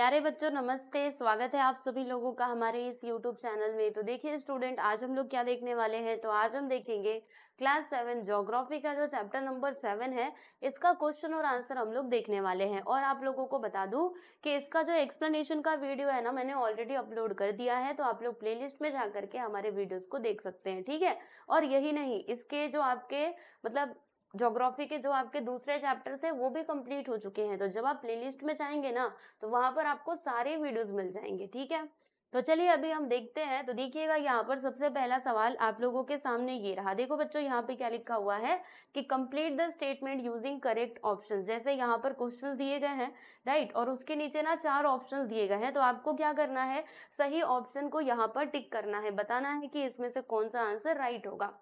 प्यारे बच्चों नमस्ते स्वागत है आप सभी लोगों का हमारे इस यूट्यूब चैनल में तो देखिए स्टूडेंट आज हम लोग क्या देखने वाले हैं तो आज हम देखेंगे क्लास सेवन जोग्राफी का जो चैप्टर नंबर सेवन है इसका क्वेश्चन और आंसर हम लोग देखने वाले हैं और आप लोगों को बता दूं कि इसका जो एक्सप्लेनेशन का वीडियो है ना मैंने ऑलरेडी अपलोड कर दिया है तो आप लोग प्ले में जा करके हमारे वीडियोज को देख सकते हैं ठीक है और यही नहीं इसके जो आपके मतलब जोग्राफी के जो आपके दूसरे चैप्टर्स है वो भी कंप्लीट हो चुके हैं तो जब आप प्लेलिस्ट में जाएंगे ना तो वहां पर आपको सारे वीडियोस मिल जाएंगे ठीक है तो चलिए अभी हम देखते हैं तो देखिएगा यहाँ पर सबसे पहला सवाल आप लोगों के सामने ये रहा देखो बच्चों यहाँ पे क्या लिखा हुआ है कि complete the statement using correct option जैसे यहाँ पर क्वेश्चंस दिए गए हैं राइट और उसके नीचे ना चार ऑप्शंस दिए गए हैं तो आपको क्या करना है सही ऑप्शन को यहाँ पर टिक करना है बताना है कि इसमें से कौन सा आंसर राइट होगा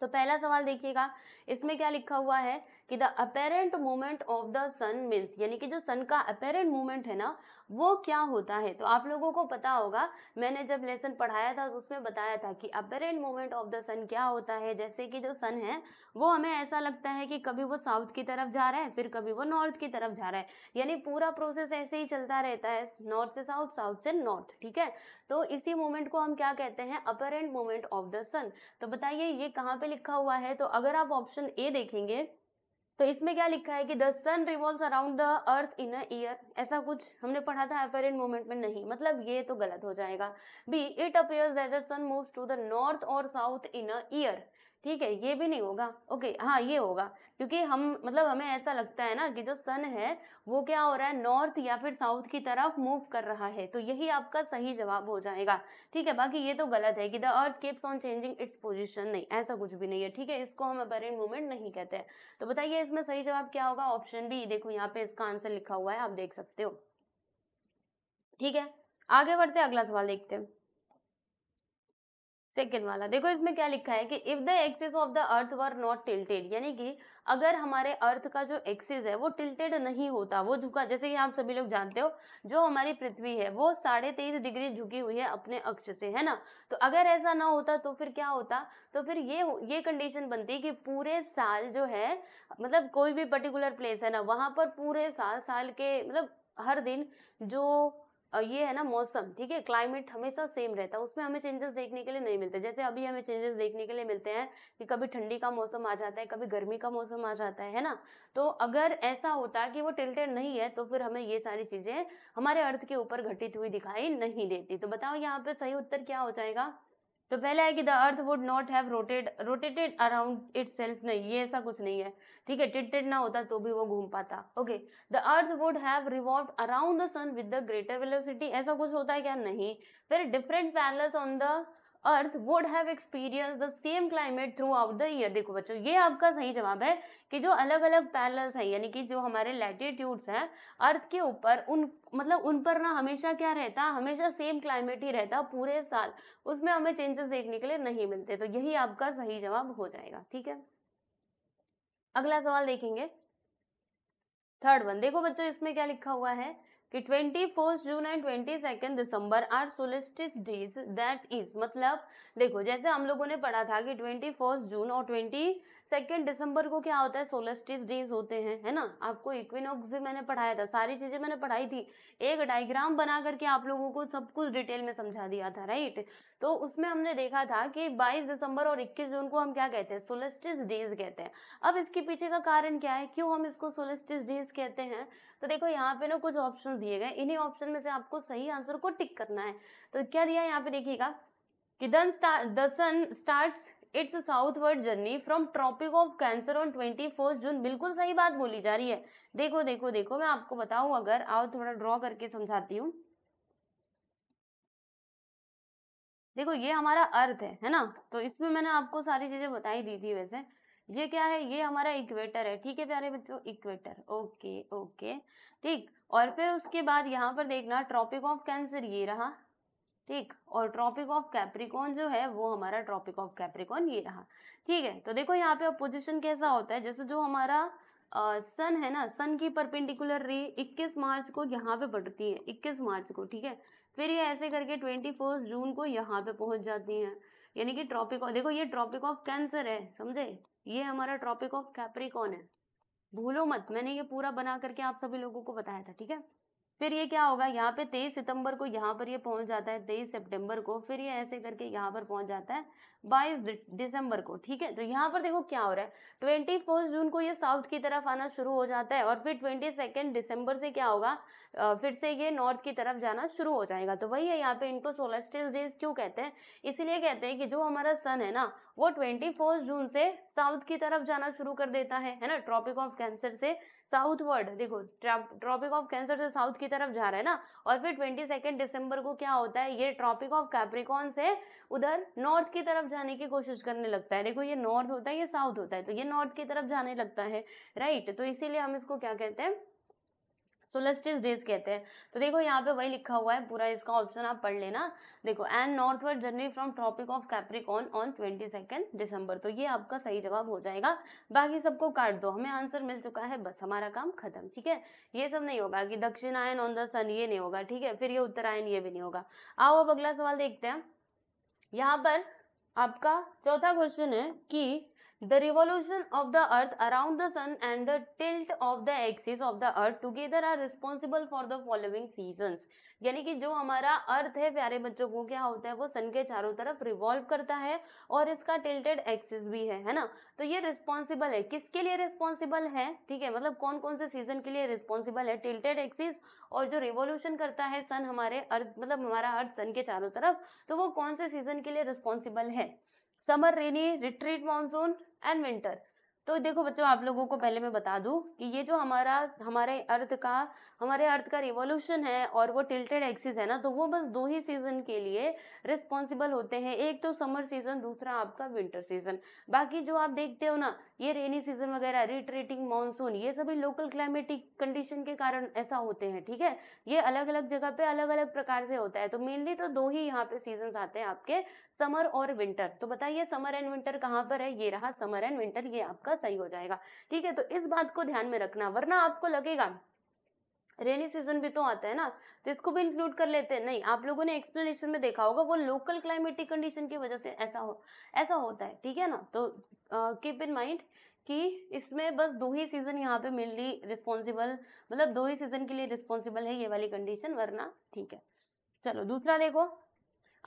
तो पहला सवाल देखिएगा इसमें क्या लिखा हुआ है कि the apparent movement of the sun means यानी कि जो सन का अपेरेंट मूवमेंट है ना वो क्या होता है तो आप लोगों को पता होगा मैंने जब लेसन पढ़ाया था तो उसमें बताया था कि apparent movement of the sun क्या होता है जैसे कि जो सन है वो हमें ऐसा लगता है कि कभी वो साउथ की तरफ जा रहा है फिर कभी वो नॉर्थ की तरफ जा रहा है यानी पूरा प्रोसेस ऐसे ही चलता रहता है नॉर्थ से साउथ साउथ से नॉर्थ ठीक है तो इसी मूवमेंट को हम क्या कहते हैं apparent movement of the sun तो बताइए ये कहाँ पे लिखा हुआ है तो अगर आप ऑप्शन ए देखेंगे तो इसमें क्या लिखा है कि the sun revolve around the earth in a year ऐसा कुछ हमने पढ़ा था अपेरेंट मोमेंट में नहीं मतलब ये तो गलत हो जाएगा be it appear that the sun moves to the north और साउथ इन अ ईयर ठीक है ये भी नहीं होगा ओके हाँ ये होगा क्योंकि हम मतलब हमें ऐसा लगता है ना कि जो सन है वो क्या हो रहा है नॉर्थ या फिर साउथ की तरफ मूव कर रहा है तो यही आपका सही जवाब हो जाएगा ठीक है बाकी ये तो गलत है कि the earth keeps on changing its position नहीं ऐसा कुछ भी नहीं है ठीक है इसको हम अपरेंट मूवमेंट नहीं कहते हैं तो बताइए इसमें सही जवाब क्या होगा ऑप्शन बी देखो यहाँ पे इसका आंसर लिखा हुआ है आप देख सकते हो ठीक है आगे बढ़ते अगला सवाल देखते हैं सेकेंड वाला देखो इसमें क्या लिखा है कि if the axis of the earth were not tilted यानी कि अगर हमारे अर्थ का जो एक्सिस है वो टिल्टेड नहीं होता वो झुका जैसे कि आप सभी लोग जानते हो जो हमारी पृथ्वी है वो साढ़े तेईस डिग्री झुकी हुई है अपने अक्ष से है ना तो अगर ऐसा ना होता तो फिर क्या होता तो फिर ये ये कंडीशन बनती कि पूरे साल जो है मतलब कोई भी पर्टिकुलर प्लेस है ना वहाँ पर पूरे साल साल के मतलब हर दिन जो ये है ना मौसम ठीक है क्लाइमेट हमेशा सेम रहता है उसमें हमें चेंजेस देखने के लिए नहीं मिलते जैसे अभी हमें चेंजेस देखने के लिए मिलते हैं कि कभी ठंडी का मौसम आ जाता है कभी गर्मी का मौसम आ जाता है है ना तो अगर ऐसा होता कि वो टिल्टेड नहीं है तो फिर हमें ये सारी चीज़ें हमारे अर्थ के ऊपर घटित हुई दिखाई नहीं देती तो बताओ यहाँ पे सही उत्तर क्या हो जाएगा तो पहला है कि the earth would not have rotated rotated around itself नहीं ये ऐसा कुछ नहीं है ठीक है टिल्टेड ना होता तो भी वो घूम पाता okay the earth would have revolve around the sun with the greater velocity ऐसा कुछ होता है क्या नहीं फिर different panels on the earth would have experience the same climate throughout the year देखो बच्चों ये आपका सही जवाब है कि जो अलग अलग पैनल्स हैं यानी कि जो हमारे लैटिट्यूड्स हैं अर्थ के ऊपर उन मतलब उन पर ना हमेशा क्या रहता हमेशा सेम क्लाइमेट ही रहता पूरे साल उसमें हमें चेंजेस देखने के लिए नहीं मिलते तो यही आपका सही जवाब हो जाएगा ठीक है अगला सवाल देखेंगे थर्ड वन देखो बच्चों इसमें क्या लिखा हुआ है कि twenty first June and twenty second December are solstice days that is मतलब देखो जैसे हम लोगों ने पढ़ा था कि ट्वेंटी फर्स्ट जून और ट्वेंटी सेकेंड दिसंबर को क्या होता है सोलस्टिस डेज होते हैं है ना आपको इक्विनोक्स भी मैंने पढ़ाया था सारी चीज़ें मैंने पढ़ाई थी एक डायग्राम बना करके आप लोगों को सब कुछ डिटेल में समझा दिया था राइट तो उसमें हमने देखा था कि बाईस दिसंबर और इक्कीस जून को हम क्या कहते हैं सोलस्टिस डेज कहते हैं अब इसके पीछे का कारण क्या है क्यों हम इसको सोलस्टिस डेज कहते हैं तो देखो यहाँ पे ना कुछ ऑप्शन दिए गए इन्हीं ऑप्शन में से आपको सही आंसर को टिक करना है तो क्या दिया यहाँ पे देखिएगा कि then start the sun starts its southward journey from tropic of Cancer on twenty first June बिल्कुल सही बात बोली जा रही है देखो देखो देखो मैं आपको बताऊं अगर आओ थोड़ा ड्रॉ करके समझाती हूँ देखो ये हमारा अर्थ है है ना तो इसमें मैंने आपको सारी चीजें बताई दी थी वैसे ये क्या है ये हमारा इक्वेटर है ठीक है प्यारे बच्चों इक्वेटर ओके ओके ठीक और फिर उसके बाद यहाँ पर देखना ट्रॉपिक ऑफ कैंसर ये रहा ठीक और ट्रॉपिक ऑफ कैप्रिकॉन जो है वो हमारा ट्रॉपिक ऑफ कैप्रिकॉन ये रहा ठीक है तो देखो यहाँ पे अपोजिशन कैसा होता है जैसे जो हमारा सन है ना सन की परपेंडिकुलर रे 21 मार्च को यहाँ पे बढ़ती है 21 मार्च को ठीक है फिर ये ऐसे करके 24 जून को यहाँ पे पहुंच जाती है यानी कि ट्रॉपिक देखो ये ट्रॉपिक ऑफ कैंसर है समझे ये हमारा ट्रॉपिक ऑफ कैप्रिकॉन है भूलो मत मैंने ये पूरा बना करके आप सभी लोगों को बताया था ठीक है फिर ये क्या होगा यहाँ पे तेईस सितंबर को यहाँ पर ये पहुंच जाता है तेईस सितंबर को फिर ये ऐसे करके यहाँ पर पहुंच जाता है बाईस दिसंबर को ठीक है तो यहाँ पर देखो क्या हो रहा है ट्वेंटी फर्स्ट जून को ये साउथ की तरफ आना शुरू हो जाता है और फिर ट्वेंटी सेकेंड दिसंबर से क्या होगा फिर से ये नॉर्थ की तरफ जाना शुरू हो जाएगा तो वही है यहाँ पे इनको सोलस्टियल डेज क्यों कहते हैं इसीलिए कहते हैं कि जो हमारा सन है ना वो ट्वेंटी जून से साउथ की तरफ जाना शुरू कर देता है है ना ट्रॉपिक ऑफ कैंसर से साउथ वर्ड देखो ट्रॉपिक ऑफ कैंसर से साउथ की तरफ जा रहा है ना और फिर ट्वेंटी दिसंबर को क्या होता है ये ट्रॉपिक ऑफ कैप्रिकॉन से उधर नॉर्थ की तरफ जाने की कोशिश करने लगता है देखो ये नॉर्थ होता है ये साउथ होता है तो ये नॉर्थ की तरफ जाने लगता है राइट तो इसीलिए हम इसको क्या कहते हैं सोलस्टिस डेज कहते हैं तो देखो यहाँ पे वही लिखा हुआ है पूरा इसका ऑप्शन आप पढ़ लेना देखो and northward journey from tropic of Capricorn on twenty second December तो ये आपका सही जवाब हो जाएगा बाकी सबको काट दो हमें आंसर मिल चुका है बस हमारा काम खत्म ठीक है ये सब नहीं होगा कि दक्षिणायन ऑन द सन ये नहीं होगा ठीक है फिर ये उत्तरायण ये भी नहीं होगा आओ अब अगला सवाल देखते हैं यहाँ पर आपका चौथा क्वेश्चन है कि the revolution of the earth around the sun and the tilt of the axis of the earth together are responsible for the following seasons यानी कि जो हमारा अर्थ है प्यारे बच्चों को क्या होता है वो सन के चारों तरफ रिवॉल्व करता है और इसका टिल्टेड एक्सिस भी है है ना तो ये रिस्पॉन्सिबल है किसके लिए रिस्पॉन्सिबल है ठीक है मतलब कौन कौन से सीजन के लिए रिस्पॉन्सिबल है टिल्टेड एक्सिस और जो रिवॉल्यूशन करता है सन हमारे अर्थ मतलब हमारा अर्थ सन के चारों तरफ तो वो कौन से सीजन के लिए रिस्पॉन्सिबल है summer rainy retreat monsoon and winter तो देखो बच्चों आप लोगों को पहले मैं बता दूं कि ये जो हमारा हमारे अर्थ का हमारे अर्थ का रिवोल्यूशन है और वो टिल्टेड एक्सिस है ना तो वो बस दो ही सीजन के लिए रिस्पॉन्सिबल होते हैं एक तो समर सीजन दूसरा आपका विंटर सीजन बाकी जो आप देखते हो ना ये रेनी सीजन वगैरह रिट्रेटिंग मानसून ये सभी लोकल क्लाइमेटिक कंडीशन के कारण ऐसा होते हैं ठीक है ये अलग अलग जगह पे अलग अलग प्रकार से होता है तो मेनली तो दो ही यहाँ पे सीजन आते हैं आपके समर और विंटर तो बताइए समर एंड विंटर कहाँ पर है ये रहा समर एंड विंटर ये आपका सही हो जाएगा ठीक है तो इस बात को ध्यान में रखना वरना आपको लगेगा रेनी सीजन भी तो आता है ना तो इसको भी इंक्लूड कर लेते हैं नहीं आप लोगों ने एक्सप्लेनेशन में देखा होगा वो लोकल क्लाइमेटिक कंडीशन की वजह से ऐसा हो ऐसा होता है ठीक है ना तो कीप इन माइंड कि इसमें बस दो ही सीज़न यहाँ पे मेनली रिस्पॉन्सिबल मतलब दो ही सीज़न के लिए रिस्पॉन्सिबल है ये वाली कंडीशन वरना ठीक है चलो दूसरा देखो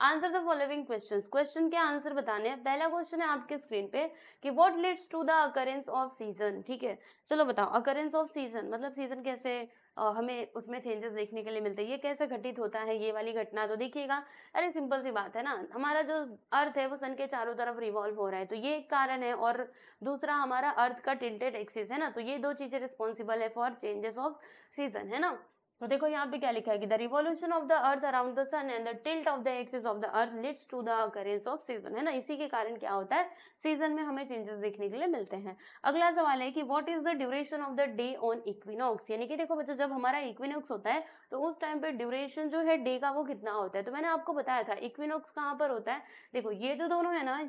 answer the following question question के आंसर बताने हैं पहला क्वेश्चन है आपके स्क्रीन पे कि what leads to the occurrence of season ठीक है चलो बताओ अकरेंस ऑफ सीजन मतलब सीजन कैसे हमें उसमें चेंजेस देखने के लिए मिलते हैं ये कैसे घटित होता है ये वाली घटना तो देखिएगा अरे सिंपल सी बात है ना हमारा जो अर्थ है वो सन के चारों तरफ रिवॉल्व हो रहा है तो ये एक कारण है और दूसरा हमारा अर्थ का टिंटेड एक्सिस है ना तो ये दो चीज़ें रिस्पॉन्सिबल है फॉर चेंजेस ऑफ सीजन है ना तो देखो यहाँ पे क्या लिखा है कि the revolution of the earth around the sun and the tilt of the axis of the earth leads to the occurrence of season है ना इसी के कारण क्या होता है सीजन में हमें चेंजेस देखने के लिए मिलते हैं अगला सवाल है कि what is the duration of the day on equinox यानी कि देखो बच्चों जब हमारा इक्विनॉक्स होता है तो उस टाइम पे ड्यूरेशन जो है डे का वो कितना होता है तो मैंने आपको बताया था इक्विनॉक्स कहाँ पर होता है देखो ये जो दोनों है ना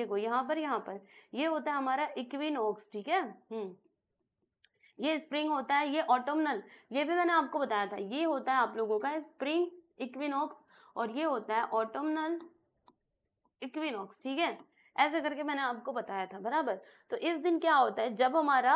देखो यहाँ पर यहाँ पर ये होता है हमारा इक्विनॉक्स ठीक है हम्म ये स्प्रिंग होता है ये ऑटोमनल ये भी मैंने आपको बताया था ये होता है आप लोगों का स्प्रिंग इक्विनोक्स और ये होता है ऑटोमनल इक्विनोक्स ठीक है ऐसे करके मैंने आपको बताया था बराबर तो इस दिन क्या होता है जब हमारा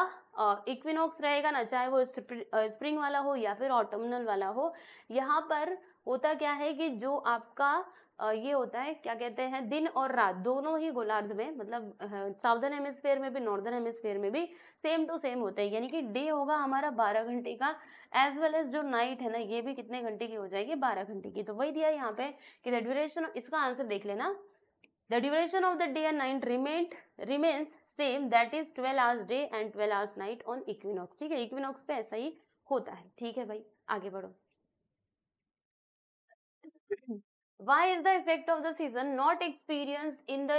इक्विनोक्स रहेगा ना चाहे वो स्प्रिंग वाला हो या फिर ऑटोमनल वाला हो यहाँ पर होता क्या है कि जो आपका ये होता है क्या कहते हैं दिन और रात दोनों ही गोलार्ध में मतलब साउदर्न हेमिस्फेयर में भी नॉर्दर्न हेमिस्फेयर में भी सेम टू सेम होते हैं यानी कि डे होगा हमारा बारह घंटे का एज वेल एज जो नाइट है ना ये भी कितने घंटे की हो जाएगी बारह घंटे की तो वही दिया यहाँ पे कि द ड्यूरेशन इसका आंसर देख लेना the duration of the day and night remain remains same that is twelve hours day and twelve hours night on equinox ठीक है इक्विनॉक्स पे ऐसा ही होता है ठीक है भाई आगे बढ़ो why is the effect of the season not experienced in the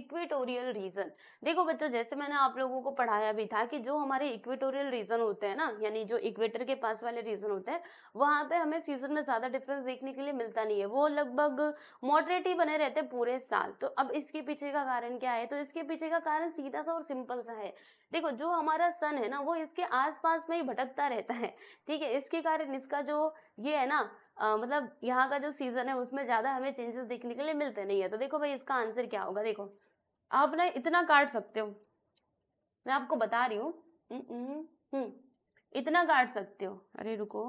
equatorial region देखो बच्चों जैसे मैंने आप लोगों को पढ़ाया भी था कि जो हमारे इक्वेटोरियल रीजन होते हैं ना यानी जो इक्वेटर के पास वाले रीजन होते हैं वहाँ पे हमें सीजन में ज़्यादा डिफरेंस देखने के लिए मिलता नहीं है वो लगभग मॉडरेट ही बने रहते पूरे साल तो अब इसके पीछे का कारण क्या है तो इसके पीछे का कारण सीधा सा और सिंपल सा है देखो जो हमारा सन है ना वो इसके आसपास में ही भटकता रहता है ठीक है इसके कारण इसका जो ये है ना आ, मतलब यहाँ का जो सीज़न है उसमें ज़्यादा हमें चेंजेस देखने के लिए मिलते नहीं है तो देखो भाई इसका आंसर क्या होगा देखो आप ना इतना काट सकते हो मैं आपको बता रही हूँ हम्म, हम्म, हम्म। इतना काट सकते हो अरे रुको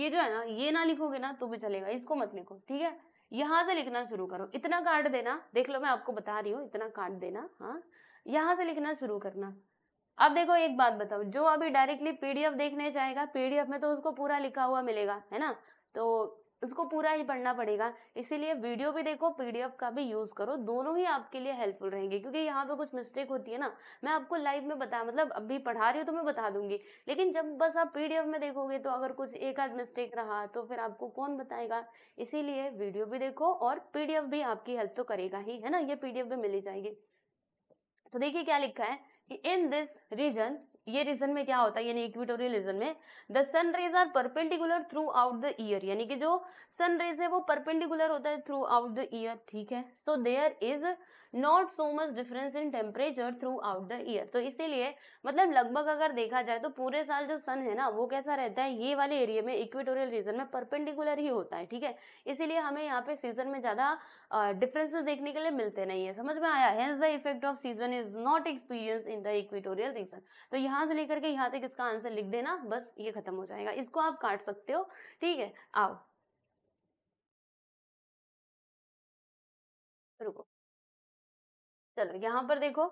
ये जो है ना ये ना लिखोगे ना तो भी चलेगा इसको मत लिखो ठीक है यहां से लिखना शुरू करो इतना काट देना देख लो मैं आपको बता रही हूँ इतना काट देना हाँ यहाँ से लिखना शुरू करना अब देखो एक बात बताओ जो अभी डायरेक्टली पीडीएफ देखने जाएगा पीडीएफ में तो उसको पूरा लिखा हुआ मिलेगा है ना तो उसको पूरा ही पढ़ना पड़ेगा इसीलिए वीडियो भी देखो पीडीएफ का भी यूज करो दोनों ही आपके लिए हेल्पफुल रहेंगे क्योंकि यहाँ पे कुछ मिस्टेक होती है ना मैं आपको लाइव में बता मतलब अभी पढ़ा रही हूँ तो मैं बता दूंगी लेकिन जब बस आप पीडीएफ में देखोगे तो अगर कुछ एक आध मिस्टेक रहा तो फिर आपको कौन बताएगा इसीलिए वीडियो भी देखो और पीडीएफ भी आपकी हेल्प तो करेगा ही है ना ये पीडीएफ भी मिली जाएगी तो देखिए क्या लिखा है कि इन दिस रीजन ये रीजन में क्या होता है यानी इक्विटोरियल रीजन में the sun rays are perpendicular throughout the year यानी कि जो सन रेज है वो परपेंडिकुलर होता है थ्रू आउट द ईयर ठीक है so there is not so much difference in temperature throughout the year तो इसीलिए मतलब लगभग अगर देखा जाए तो पूरे साल जो सन है ना वो कैसा रहता है ये वाले एरिया में इक्वेटोरियल रीजन में परपेंडिकुलर ही होता है ठीक है इसीलिए हमें यहाँ पे सीजन में ज़्यादा डिफरेंसेस देखने के लिए मिलते नहीं है समझ में आया hence the effect of season is not experience in the equatorial region तो यहाँ से लेकर के यहाँ तक इसका आंसर लिख देना बस ये खत्म हो जाएगा इसको आप काट सकते हो ठीक है आओ रुको चलो यहाँ पर देखो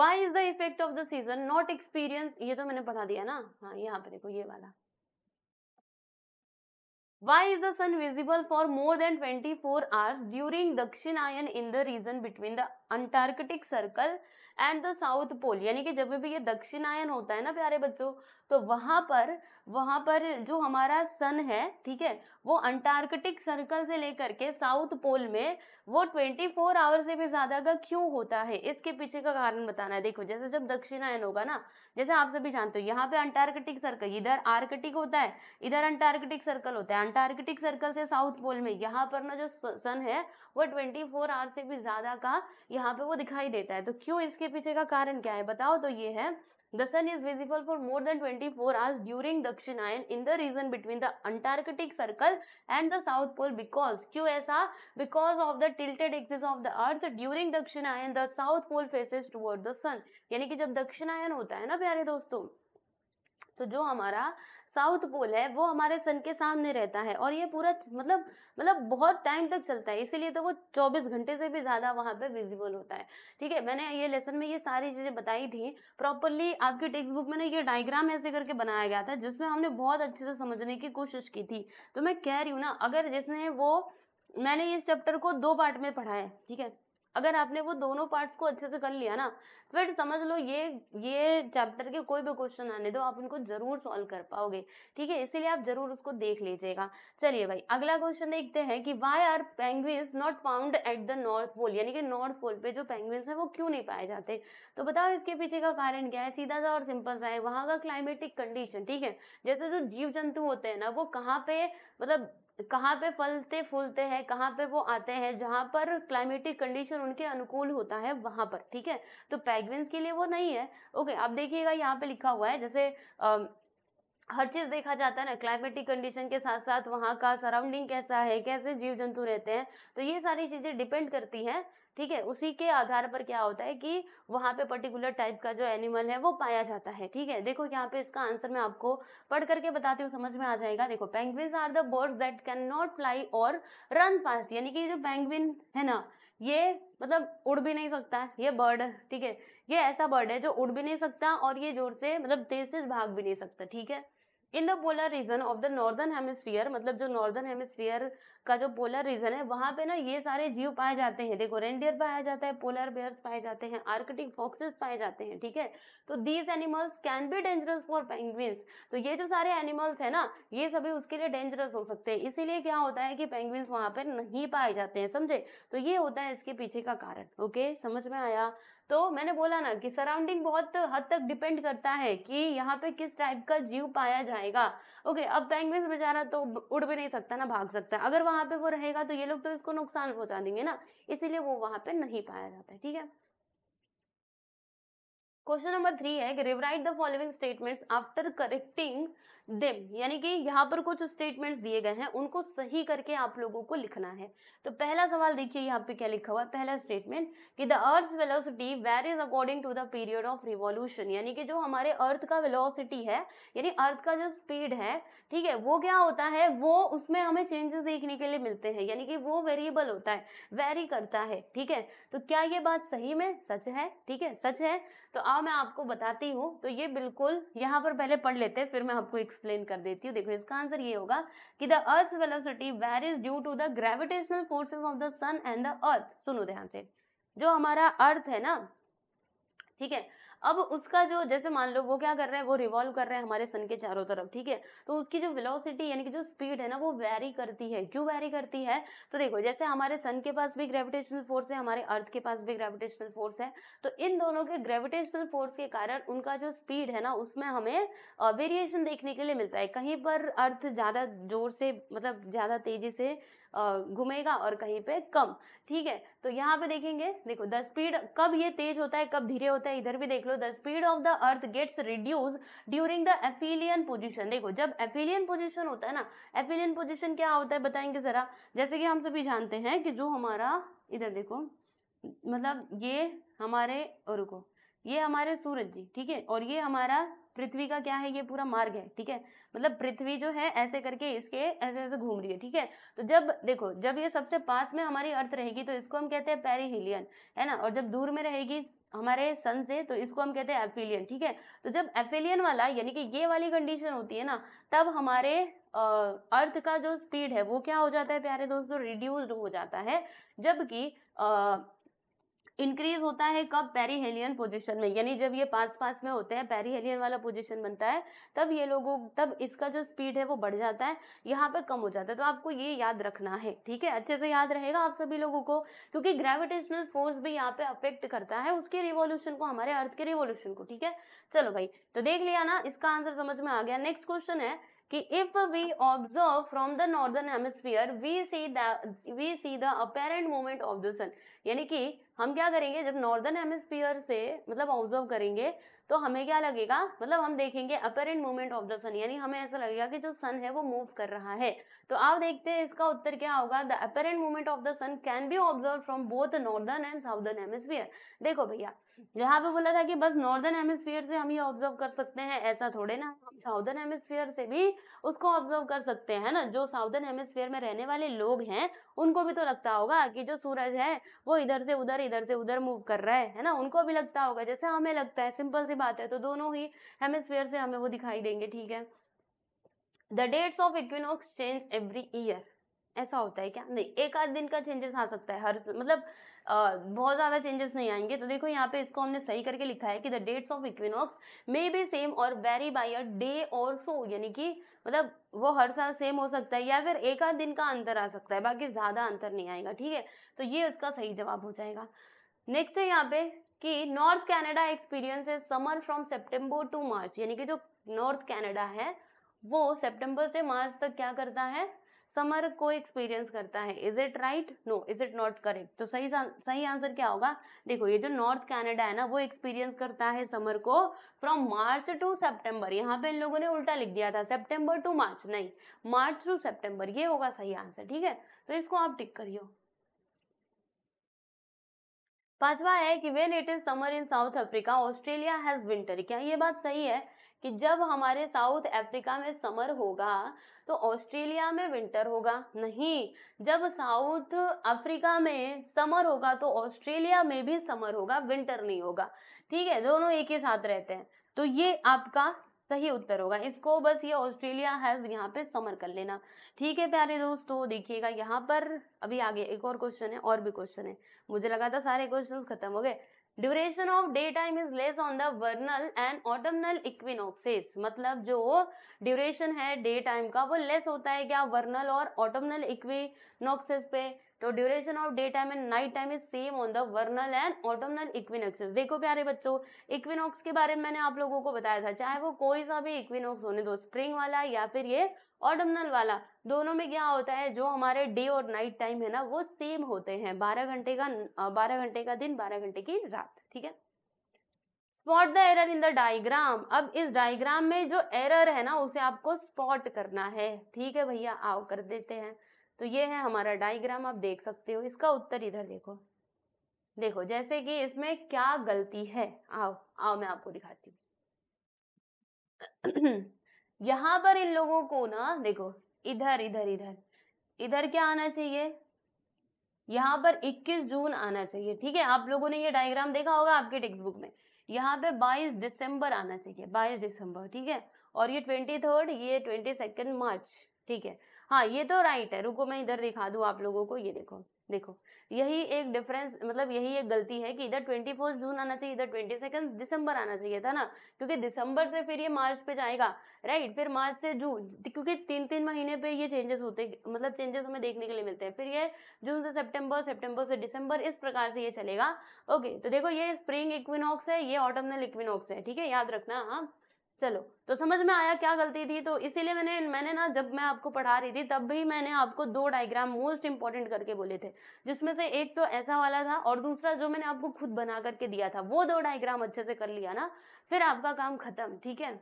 why is the effect of the season not experience ये तो मैंने पढ़ा दिया ना हाँ यहाँ पर देखो ये वाला Why is the sun visible for more than 24 hours during during Dakshinayan in the region between the Antarctic circle and the south pole यानी कि जब भी ये दक्षिणायन होता है ना प्यारे बच्चों तो वहाँ पर वहाँ पर जो हमारा सन है ठीक है वो अंटार्कटिक सर्कल से लेकर के साउथ पोल में वो 24 फोर आवर से भी ज़्यादा का क्यों होता है इसके पीछे का कारण बताना है देखो जैसे जब दक्षिणायन होगा ना जैसे आप सभी जानते हो यहाँ पे अंटार्कटिक सर्कल इधर आर्कटिक होता है इधर अंटार्कटिक सर्कल होता है अंटार्कटिक सर्कल से साउथ पोल में यहाँ पर ना जो सन है वो ट्वेंटी फोर आवर से भी ज़्यादा का यहाँ पे वो दिखाई देता है तो क्यों इसके पीछे का कारण क्या है बताओ तो ये है The sun is visible for more than 24 hours during Dakshinayan in the region between the Antarctic Circle and the South Pole because क्यों ऐसा because of the tilted axis of the earth during Dakshinayan the South Pole faces toward the sun यानी कि जब दक्षिणायन होता है ना प्यारे दोस्तों तो जो हमारा साउथ पोल है वो हमारे सन के सामने रहता है और ये पूरा मतलब मतलब बहुत टाइम तक चलता है इसीलिए तो वो 24 घंटे से भी ज़्यादा वहाँ पे विजिबल होता है ठीक है मैंने ये लेसन में ये सारी चीज़ें बताई थी प्रॉपरली आपके टेक्स्ट बुक में ना ये डायग्राम ऐसे करके बनाया गया था जिसमें हमने बहुत अच्छे से समझने की कोशिश की थी तो मैं कह रही हूँ ना अगर जिसने वो मैंने इस चैप्टर को दो पार्ट में पढ़ा है ठीक है अगर आपने वो दोनों पार्ट्स को अच्छे से कर लिया ना तो फिर समझ लो ये ये चैप्टर के कोई भी क्वेश्चन आने दो आप इनको जरूर सॉल्व कर पाओगे ठीक है इसीलिए आप जरूर उसको देख लीजिएगा चलिए भाई अगला क्वेश्चन देखते हैं कि why are penguins not found at the north pole यानी कि नॉर्थ पोल पे जो पेंगुइन्स है वो क्यों नहीं पाए जाते तो बताओ इसके पीछे का कारण क्या है सीधा सा और सिंपल सा है वहां का क्लाइमेटिक कंडीशन ठीक है जैसे जो जीव जंतु होते हैं ना वो कहाँ पे मतलब कहाँ पे फलते फूलते हैं कहाँ पे वो आते हैं जहाँ पर क्लाइमेटिक कंडीशन उनके अनुकूल होता है वहाँ पर ठीक है तो पैगविन्स के लिए वो नहीं है ओके आप देखिएगा यहाँ पे लिखा हुआ है जैसे आ, हर चीज़ देखा जाता है ना क्लाइमेटिक कंडीशन के साथ साथ वहाँ का सराउंडिंग कैसा है कैसे जीव जंतु रहते हैं तो ये सारी चीज़ें डिपेंड करती हैं ठीक है उसी के आधार पर क्या होता है कि वहाँ पे पर्टिकुलर टाइप का जो एनिमल है वो पाया जाता है ठीक है देखो यहाँ पे इसका आंसर मैं आपको पढ़ करके बताती हूँ समझ में आ जाएगा देखो penguin are the birds that can not fly or run fast यानी कि जो पेंगविन है ना ये मतलब उड़ भी नहीं सकता ये बर्ड ठीक है ये ऐसा बर्ड है जो उड़ भी नहीं सकता और ये जोर से मतलब तेज से भाग भी नहीं सकता ठीक है in the polar region of the northern hemisphere मतलब जो नॉर्दर्न हेमिस्फीयर का जो पोलर रीजन है वहां पे ना ये सारे जीव पाए जाते हैं देखो रेंडियर पाया जाता है पोलर बेयर्स पाए जाते हैं आर्कटिक फॉक्सेस पाए जाते हैं ठीक है तो these animals can be dangerous for penguins तो ये जो सारे एनिमल्स है ना ये सभी उसके लिए डेंजरस हो सकते हैं इसीलिए क्या होता है कि पेंगुइन्स वहां पर नहीं पाए जाते हैं समझे तो ये होता है इसके पीछे का कारण ओके समझ में आया तो मैंने बोला ना कि सराउंडिंग बहुत हद तक डिपेंड करता है कि यहाँ पे किस टाइप का जीव पाया जाएगा ओके अब पेंगुइन बेचारा तो उड़ भी नहीं सकता ना भाग सकता है अगर वहां पे वो रहेगा तो ये लोग तो इसको नुकसान पहुंचा देंगे ना इसीलिए वो वहां पे नहीं पाया जाता है ठीक है क्वेश्चन नंबर थ्री है कि rewrite the following statements after correcting them यानी कि यहाँ पर कुछ स्टेटमेंट्स दिए गए हैं उनको सही करके आप लोगों को लिखना है तो पहला सवाल देखिए यहाँ पे क्या लिखा हुआ है पहला स्टेटमेंट कि the earth velocity varies according to the period of revolution यानी कि जो हमारे अर्थ का वेलोसिटी है यानी अर्थ का जो स्पीड है ठीक है वो क्या होता है वो उसमें हमें चेंजेस देखने के लिए मिलते हैं यानी कि वो वेरिएबल होता है वेरी करता है ठीक है तो क्या ये बात सही में सच है ठीक है सच है तो आओ मैं आपको बताती हूँ तो ये बिल्कुल यहाँ पर पहले पढ़ लेते हैं फिर मैं आपको एक एक्सप्लेन कर देती हूँ देखो इसका आंसर ये होगा कि the earth velocity is due to the gravitational forces of the sun and the earth सुनो ध्यान से जो हमारा अर्थ है ना ठीक है अब उसका जो जैसे मान लो वो क्या कर रहा है वो रिवॉल्व कर रहा है हमारे सन के चारों तरफ ठीक है तो उसकी जो वेलोसिटी यानी कि जो स्पीड है ना वो वैरी करती है क्यों वैरी करती है तो देखो जैसे हमारे सन के पास भी ग्रेविटेशनल फोर्स है हमारे अर्थ के पास भी ग्रेविटेशनल फोर्स है तो इन दोनों के ग्रेविटेशनल फोर्स के कारण उनका जो स्पीड है ना उसमें हमें वेरिएशन देखने के लिए मिलता है कहीं पर अर्थ ज़्यादा जोर से मतलब ज़्यादा तेज़ी से घूमेगा और कहीं पे कम ठीक है तो यहाँ पे देखेंगे देखो द स्पीड कब ये तेज होता है कब धीरे होता है इधर भी देख लो the speed of the earth gets reduce during the aphelion position देखो जब एफिलियन पोजिशन होता है ना एफिलियन पोजिशन क्या होता है बताएंगे जरा जैसे कि हम सभी जानते हैं कि जो हमारा इधर देखो मतलब ये हमारे और रुको ये हमारे सूरज जी ठीक है और ये हमारा पृथ्वी का क्या है ये पूरा मार्ग है ठीक है मतलब पृथ्वी जो है ऐसे करके इसके ऐसे ऐसे घूम रही है ठीक है तो जब देखो जब ये सबसे पास में हमारी अर्थ रहेगी तो इसको हम कहते हैं पेरीहिलियन है ना और जब दूर में रहेगी हमारे सन से तो इसको हम कहते हैं एफिलियन ठीक है तो जब एफिलियन वाला यानी कि ये वाली कंडीशन होती है ना तब हमारे अर्थ का जो स्पीड है वो क्या हो जाता है प्यारे दोस्तों रिड्यूस्ड हो जाता है जबकि इंक्रीज होता है कब पेरीहेलियन पोजिशन में यानी जब ये पास पास में होते हैं पेरीहेलियन वाला पोजिशन बनता है तब ये लोगों तब इसका जो स्पीड है वो बढ़ जाता है यहाँ पे कम हो जाता है तो आपको ये याद रखना है ठीक है अच्छे से याद रहेगा आप सभी लोगों को क्योंकि ग्रेविटेशनल फोर्स भी यहाँ पे अफेक्ट करता है उसके रिवोल्यूशन को हमारे अर्थ के रिवोल्यूशन को ठीक है चलो भाई तो देख लिया ना इसका आंसर समझ में आ गया नेक्स्ट क्वेश्चन है कि if we observe from the northern hemisphere we see the we see the apparent movement of the sun यानी कि हम क्या करेंगे जब नॉर्दर्न हेमिस्फीयर से मतलब ऑब्जर्व करेंगे तो हमें क्या लगेगा मतलब हम देखेंगे apparent movement of the sun यानी हमें ऐसा लगेगा कि जो सन है वो मूव कर रहा है तो आप देखते हैं इसका उत्तर क्या होगा the apparent movement of the sun can be observe from both northern and southern hemisphere देखो भैया यहाँ पे बोला था कि बस नॉर्दर्न हेमिस्फीयर से हम ये ऑब्जर्व कर सकते हैं ऐसा थोड़े ना हम साउदर्न हेमिस्फीयर से भी उसको ऑब्जर्व कर सकते हैं ना जो साउदर्न हेमिस्फीयर में रहने वाले लोग हैं उनको भी तो लगता होगा कि जो सूरज है वो इधर से उधर इधर से उधर मूव कर रहा है है ना उनको भी लगता होगा जैसे हमें लगता है सिंपल सी बात है तो दोनों ही हेमिसफेयर से हमें वो दिखाई देंगे ठीक है the dates of equinox change every year ऐसा होता है क्या नहीं एक आध दिन का चेंजेस आ सकता है हर मतलब आ, बहुत ज़्यादा चेंजेस नहीं आएंगे तो देखो यहाँ पे इसको हमने सही करके लिखा है कि the dates of equinox may be same or vary by a day or so यानी कि मतलब वो हर साल सेम हो सकता है या फिर एक आध दिन का अंतर आ सकता है बाकी ज़्यादा अंतर नहीं आएगा ठीक है तो ये उसका सही जवाब हो जाएगा नेक्स्ट है यहाँ पे कि north Canada experiences summer from September to March यानी कि जो नॉर्थ कनाडा है वो सितंबर से मार्च तक क्या करता है समर को एक्सपीरियंस करता है is it right no is it not correct तो सही सही आंसर क्या होगा देखो ये जो नॉर्थ कनाडा है ना वो एक्सपीरियंस करता है समर को फ्रॉम मार्च टू सितंबर यहाँ पे इन लोगों ने उल्टा लिख दिया था सितंबर टू मार्च नहीं मार्च टू सितंबर ये होगा सही आंसर ठीक है तो इसको आप टिक करियो पांचवा है कि when it is summer in South Africa Australia has winter क्या ये बात सही है कि जब हमारे साउथ अफ्रीका में समर होगा तो ऑस्ट्रेलिया में विंटर होगा नहीं जब साउथ अफ्रीका में समर होगा तो ऑस्ट्रेलिया में भी समर होगा विंटर नहीं होगा ठीक है दोनों एक ही साथ रहते हैं तो ये आपका सही उत्तर होगा इसको बस ये ऑस्ट्रेलिया हैज़ यहाँ पे समर कर लेना ठीक है प्यारे दोस्तों देखिएगा यहाँ पर अभी आगे एक और क्वेश्चन है और भी क्वेश्चन है मुझे लगा था सारे क्वेश्चन खत्म हो गए duration of day time is less on the vernal and autumnal equinoxes मतलब जो ड्यूरेशन है डे टाइम का वो लेस होता है क्या वर्नल और ऑटमनल इक्विनोक्सेस पे तो duration of day time and night time is same on the vernal and autumnal equinoxes देखो प्यारे बच्चों इक्विनोक्स के बारे में मैंने आप लोगों को बताया था चाहे वो कोई सा भी इक्विनोक्स होने दो स्प्रिंग वाला या फिर ये ऑटोमनल वाला दोनों में क्या होता है जो हमारे डे और नाइट टाइम है ना वो सेम होते हैं बारह घंटे का बारह घंटे का दिन बारह घंटे की रात ठीक है spot the error in the diagram अब इस डायग्राम में जो एरर है ना उसे आपको स्पॉट करना है ठीक है भैया आओ कर देते हैं तो ये है हमारा डायग्राम आप देख सकते हो इसका उत्तर इधर देखो देखो जैसे कि इसमें क्या गलती है आओ आओ मैं आपको दिखाती हूँ यहाँ पर इन लोगों को ना देखो इधर इधर इधर इधर क्या आना चाहिए यहाँ पर 21 जून आना चाहिए ठीक है आप लोगों ने ये डायग्राम देखा होगा आपके टेक्स्ट बुक में यहाँ पे 22 दिसंबर आना चाहिए 22 दिसंबर ठीक है और ये ट्वेंटी ये ट्वेंटी मार्च ठीक है हाँ ये तो राइट है रुको मैं इधर दिखा दूँ आप लोगों को ये देखो देखो यही एक डिफरेंस मतलब यही एक गलती है कि इधर ट्वेंटी फोर्थ जून आना चाहिए इधर ट्वेंटी सेकेंड दिसंबर आना चाहिए था ना क्योंकि दिसंबर से फिर ये मार्च पे जाएगा राइट फिर मार्च से जून क्योंकि तीन तीन महीने पे ये चेंजेस होते मतलब चेंजेस हमें देखने के लिए मिलते हैं फिर ये जून से सितंबर सितंबर से दिसंबर इस प्रकार से ये चलेगा ओके तो देखो ये स्प्रिंग इक्विनॉक्स है ये ऑटमनल इक्विनॉक्स है ठीक है याद रखना हाँ चलो तो समझ में आया क्या गलती थी तो इसीलिए मैंने मैंने ना जब मैं आपको पढ़ा रही थी तब भी मैंने आपको दो डायग्राम मोस्ट इंपॉर्टेंट करके बोले थे जिसमें से एक तो ऐसा वाला था और दूसरा जो मैंने आपको खुद बना करके दिया था वो दो डायग्राम अच्छे से कर लिया ना फिर आपका काम खत्म ठीक है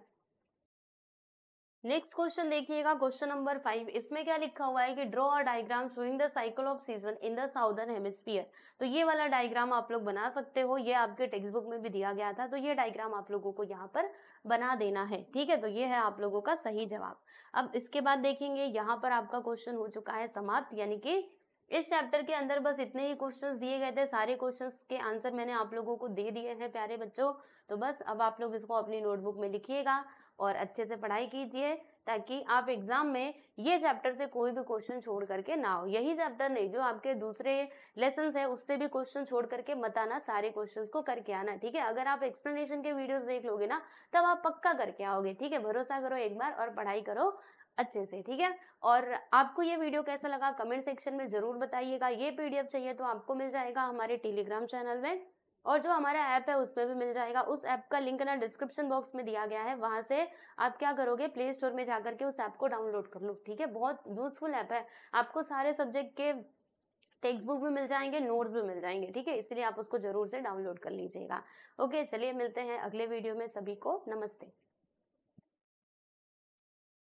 नेक्स्ट क्वेश्चन देखिएगा क्वेश्चन नंबर फाइव इसमें क्या लिखा हुआ है कि draw a diagram showing the cycle of season in the southern hemisphere तो ये वाला डायग्राम आप लोग बना सकते हो ये आपके टेक्स्ट बुक में भी दिया गया था तो ये डायग्राम आप लोगों को यहाँ पर बना देना है ठीक है तो ये है आप लोगों का सही जवाब अब इसके बाद देखेंगे यहाँ पर आपका क्वेश्चन हो चुका है समाप्त यानी कि इस चैप्टर के अंदर बस इतने ही क्वेश्चंस दिए गए थे सारे क्वेश्चंस के आंसर मैंने आप लोगों को दे दिए हैं प्यारे बच्चों तो बस अब आप लोग इसको अपनी नोटबुक में लिखिएगा और अच्छे से पढ़ाई कीजिए ताकि आप एग्जाम में ये चैप्टर से कोई भी क्वेश्चन छोड़ करके ना हो यही चैप्टर नहीं जो आपके दूसरे लेसन है उससे भी क्वेश्चन छोड़ करके मत सारे क्वेश्चन को करके आना ठीक है अगर आप एक्सप्लेनेशन के वीडियोज देख लोगे ना तब आप पक्का करके आओगे ठीक है भरोसा करो एक बार और पढ़ाई करो अच्छे से ठीक है और आपको ये वीडियो कैसा लगा कमेंट सेक्शन में ज़रूर बताइएगा ये पीडीएफ चाहिए तो आपको मिल जाएगा हमारे टेलीग्राम चैनल में और जो हमारा ऐप है उसमें भी मिल जाएगा उस ऐप का लिंक ना डिस्क्रिप्शन बॉक्स में दिया गया है वहाँ से आप क्या करोगे प्ले स्टोर में जाकर के उस ऐप को डाउनलोड कर लो ठीक है बहुत यूज़फुल ऐप है आपको सारे सब्जेक्ट के टेक्स्ट बुक भी मिल जाएंगे नोट्स भी मिल जाएंगे ठीक है इसलिए आप उसको जरूर से डाउनलोड कर लीजिएगा ओके चलिए मिलते हैं अगले वीडियो में सभी को नमस्ते